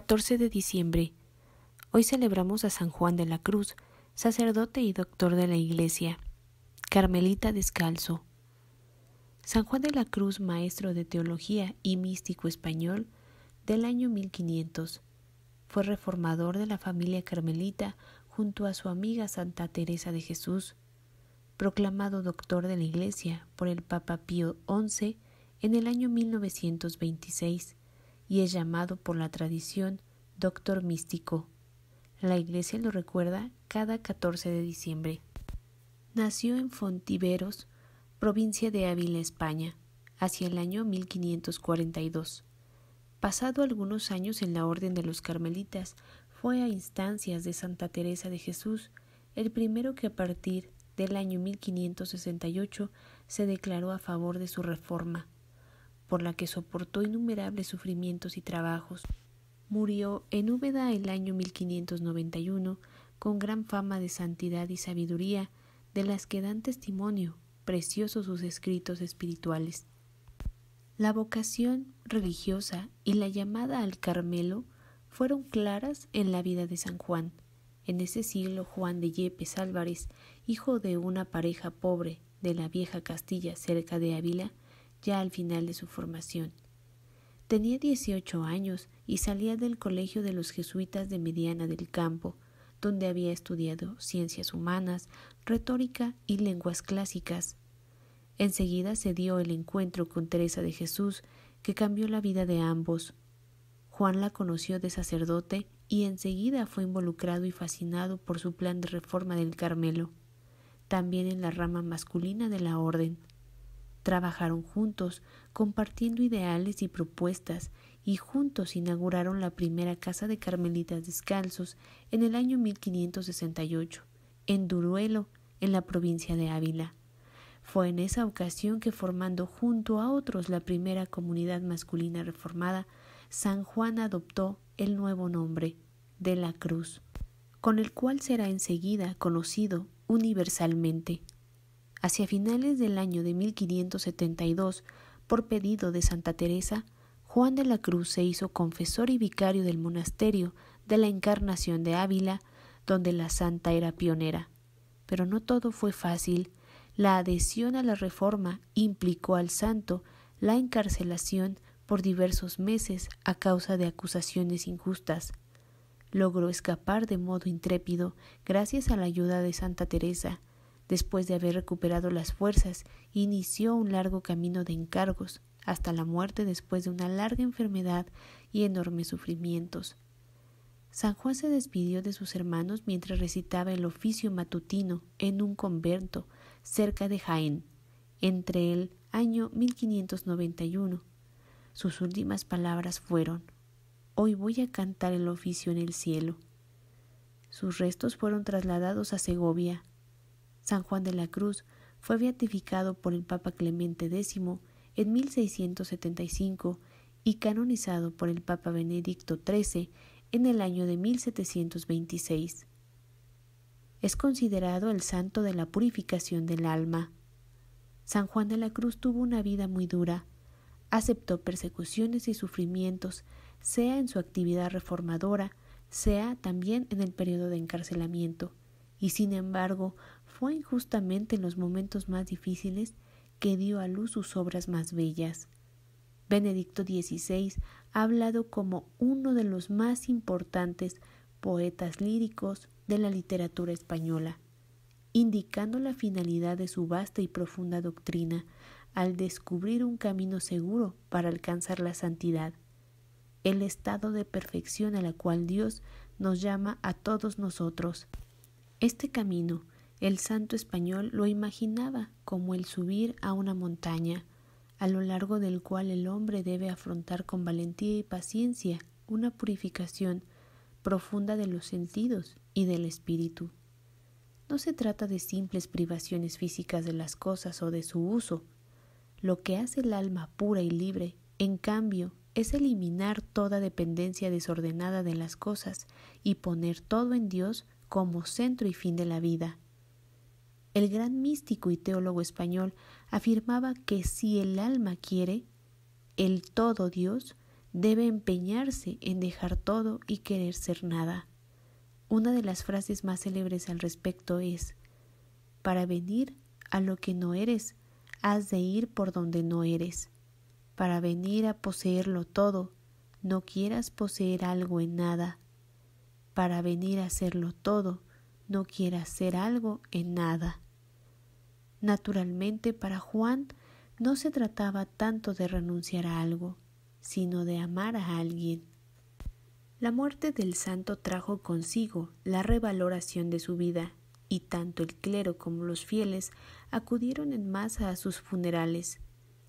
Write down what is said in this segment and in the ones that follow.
14 de diciembre. Hoy celebramos a San Juan de la Cruz, sacerdote y doctor de la Iglesia, Carmelita Descalzo. San Juan de la Cruz, maestro de teología y místico español del año 1500, fue reformador de la familia carmelita junto a su amiga Santa Teresa de Jesús, proclamado doctor de la Iglesia por el Papa Pío XI en el año 1926 y es llamado por la tradición Doctor Místico. La iglesia lo recuerda cada 14 de diciembre. Nació en Fontiveros, provincia de Ávila, España, hacia el año 1542. Pasado algunos años en la Orden de los Carmelitas, fue a instancias de Santa Teresa de Jesús, el primero que a partir del año 1568 se declaró a favor de su reforma por la que soportó innumerables sufrimientos y trabajos. Murió en Úbeda el año 1591 con gran fama de santidad y sabiduría, de las que dan testimonio preciosos sus escritos espirituales. La vocación religiosa y la llamada al Carmelo fueron claras en la vida de San Juan. En ese siglo Juan de Yepes Álvarez, hijo de una pareja pobre de la vieja Castilla cerca de Ávila, ya al final de su formación. Tenía 18 años y salía del colegio de los jesuitas de Mediana del Campo, donde había estudiado ciencias humanas, retórica y lenguas clásicas. Enseguida se dio el encuentro con Teresa de Jesús, que cambió la vida de ambos. Juan la conoció de sacerdote y enseguida fue involucrado y fascinado por su plan de reforma del Carmelo, también en la rama masculina de la orden. Trabajaron juntos, compartiendo ideales y propuestas, y juntos inauguraron la primera casa de Carmelitas Descalzos en el año 1568, en Duruelo, en la provincia de Ávila. Fue en esa ocasión que formando junto a otros la primera comunidad masculina reformada, San Juan adoptó el nuevo nombre de la Cruz, con el cual será enseguida conocido universalmente. Hacia finales del año de 1572, por pedido de Santa Teresa, Juan de la Cruz se hizo confesor y vicario del monasterio de la Encarnación de Ávila, donde la santa era pionera. Pero no todo fue fácil. La adhesión a la reforma implicó al santo la encarcelación por diversos meses a causa de acusaciones injustas. Logró escapar de modo intrépido gracias a la ayuda de Santa Teresa, Después de haber recuperado las fuerzas, inició un largo camino de encargos, hasta la muerte después de una larga enfermedad y enormes sufrimientos. San Juan se despidió de sus hermanos mientras recitaba el oficio matutino en un convento cerca de Jaén, entre el año 1591. Sus últimas palabras fueron, Hoy voy a cantar el oficio en el cielo. Sus restos fueron trasladados a Segovia, San Juan de la Cruz fue beatificado por el Papa Clemente X en 1675 y canonizado por el Papa Benedicto XIII en el año de 1726. Es considerado el santo de la purificación del alma. San Juan de la Cruz tuvo una vida muy dura, aceptó persecuciones y sufrimientos, sea en su actividad reformadora, sea también en el periodo de encarcelamiento, y sin embargo fue injustamente en los momentos más difíciles que dio a luz sus obras más bellas. Benedicto XVI ha hablado como uno de los más importantes poetas líricos de la literatura española, indicando la finalidad de su vasta y profunda doctrina al descubrir un camino seguro para alcanzar la santidad, el estado de perfección a la cual Dios nos llama a todos nosotros. Este camino, el santo español lo imaginaba como el subir a una montaña, a lo largo del cual el hombre debe afrontar con valentía y paciencia una purificación profunda de los sentidos y del espíritu. No se trata de simples privaciones físicas de las cosas o de su uso. Lo que hace el alma pura y libre, en cambio, es eliminar toda dependencia desordenada de las cosas y poner todo en Dios como centro y fin de la vida el gran místico y teólogo español afirmaba que si el alma quiere, el todo Dios debe empeñarse en dejar todo y querer ser nada. Una de las frases más célebres al respecto es, para venir a lo que no eres, has de ir por donde no eres. Para venir a poseerlo todo, no quieras poseer algo en nada. Para venir a serlo todo, no quieras ser algo en nada. Naturalmente para Juan no se trataba tanto de renunciar a algo, sino de amar a alguien. La muerte del santo trajo consigo la revaloración de su vida, y tanto el clero como los fieles acudieron en masa a sus funerales.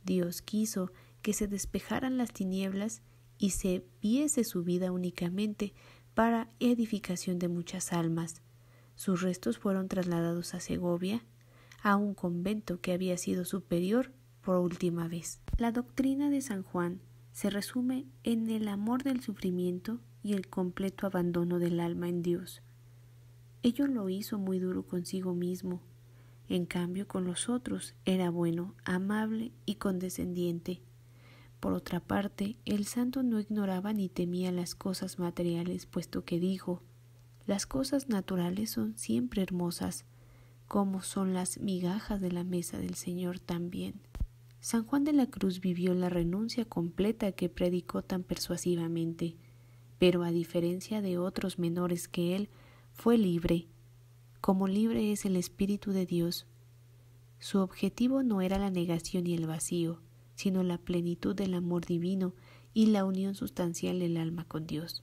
Dios quiso que se despejaran las tinieblas y se viese su vida únicamente para edificación de muchas almas. Sus restos fueron trasladados a Segovia a un convento que había sido superior por última vez. La doctrina de San Juan se resume en el amor del sufrimiento y el completo abandono del alma en Dios. Ello lo hizo muy duro consigo mismo. En cambio, con los otros era bueno, amable y condescendiente. Por otra parte, el santo no ignoraba ni temía las cosas materiales, puesto que dijo, las cosas naturales son siempre hermosas, como son las migajas de la mesa del Señor también. San Juan de la Cruz vivió la renuncia completa que predicó tan persuasivamente, pero a diferencia de otros menores que él, fue libre, como libre es el Espíritu de Dios. Su objetivo no era la negación y el vacío, sino la plenitud del amor divino y la unión sustancial del alma con Dios.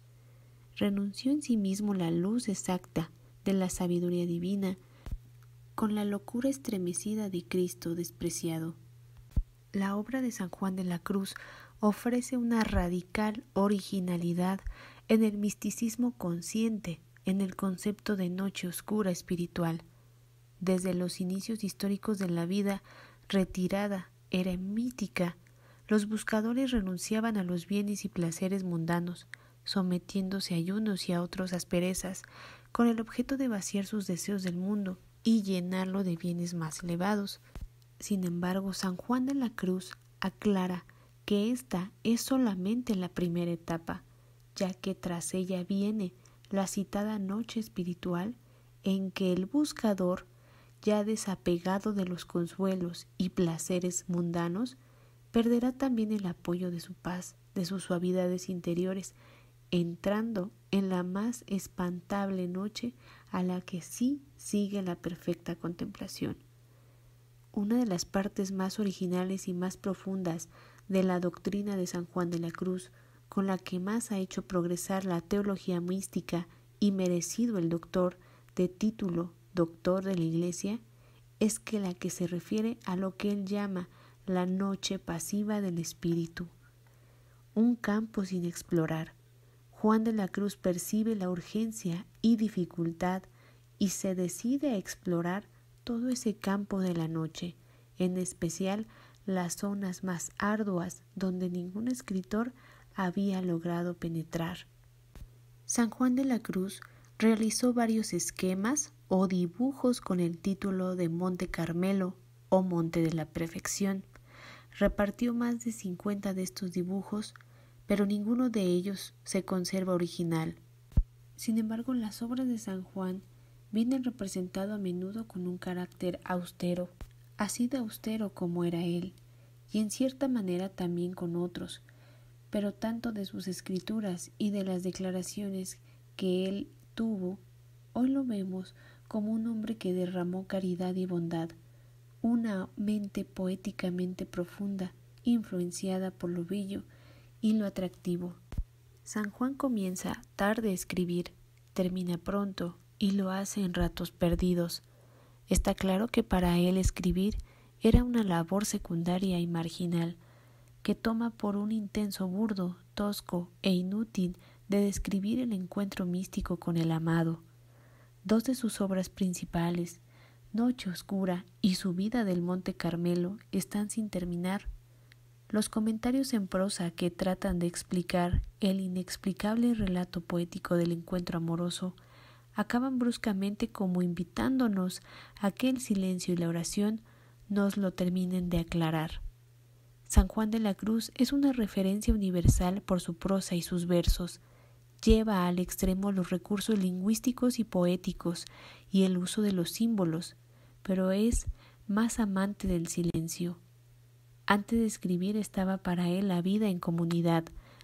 Renunció en sí mismo la luz exacta de la sabiduría divina con la locura estremecida de Cristo despreciado. La obra de San Juan de la Cruz ofrece una radical originalidad en el misticismo consciente, en el concepto de noche oscura espiritual. Desde los inicios históricos de la vida retirada, era mítica, los buscadores renunciaban a los bienes y placeres mundanos, sometiéndose a unos y a otros asperezas, con el objeto de vaciar sus deseos del mundo y llenarlo de bienes más elevados. Sin embargo, San Juan de la Cruz aclara que esta es solamente la primera etapa, ya que tras ella viene la citada noche espiritual en que el buscador, ya desapegado de los consuelos y placeres mundanos, perderá también el apoyo de su paz, de sus suavidades interiores entrando en la más espantable noche a la que sí sigue la perfecta contemplación. Una de las partes más originales y más profundas de la doctrina de San Juan de la Cruz, con la que más ha hecho progresar la teología mística y merecido el doctor de título doctor de la Iglesia, es que la que se refiere a lo que él llama la noche pasiva del espíritu, un campo sin explorar, Juan de la Cruz percibe la urgencia y dificultad y se decide a explorar todo ese campo de la noche, en especial las zonas más arduas donde ningún escritor había logrado penetrar. San Juan de la Cruz realizó varios esquemas o dibujos con el título de Monte Carmelo o Monte de la Prefección. Repartió más de 50 de estos dibujos pero ninguno de ellos se conserva original. Sin embargo, las obras de San Juan vienen representado a menudo con un carácter austero, así de austero como era él, y en cierta manera también con otros, pero tanto de sus escrituras y de las declaraciones que él tuvo, hoy lo vemos como un hombre que derramó caridad y bondad, una mente poéticamente profunda, influenciada por lo y lo atractivo. San Juan comienza tarde a escribir, termina pronto y lo hace en ratos perdidos. Está claro que para él escribir era una labor secundaria y marginal, que toma por un intenso burdo, tosco e inútil de describir el encuentro místico con el amado. Dos de sus obras principales, Noche Oscura y Subida del Monte Carmelo, están sin terminar los comentarios en prosa que tratan de explicar el inexplicable relato poético del encuentro amoroso acaban bruscamente como invitándonos a que el silencio y la oración nos lo terminen de aclarar. San Juan de la Cruz es una referencia universal por su prosa y sus versos. Lleva al extremo los recursos lingüísticos y poéticos y el uso de los símbolos, pero es más amante del silencio antes de escribir estaba para él la vida en comunidad,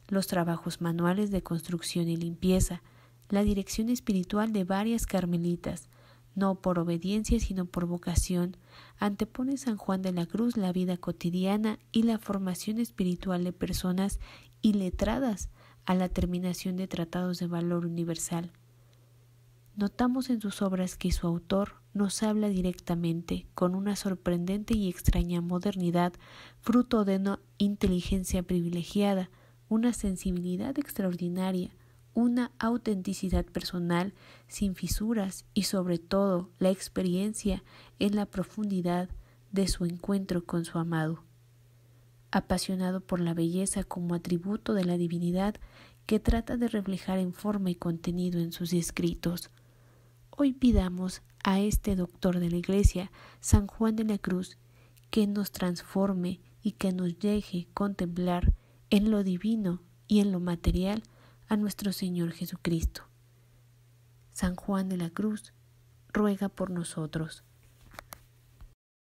los trabajos manuales de construcción y limpieza, la dirección espiritual de varias carmelitas, no por obediencia sino por vocación, antepone San Juan de la Cruz la vida cotidiana y la formación espiritual de personas y letradas a la terminación de tratados de valor universal. Notamos en sus obras que su autor nos habla directamente, con una sorprendente y extraña modernidad, fruto de una inteligencia privilegiada, una sensibilidad extraordinaria, una autenticidad personal sin fisuras y sobre todo la experiencia en la profundidad de su encuentro con su amado. Apasionado por la belleza como atributo de la divinidad que trata de reflejar en forma y contenido en sus escritos, Hoy pidamos a este doctor de la Iglesia, San Juan de la Cruz, que nos transforme y que nos deje contemplar en lo divino y en lo material a nuestro Señor Jesucristo. San Juan de la Cruz ruega por nosotros.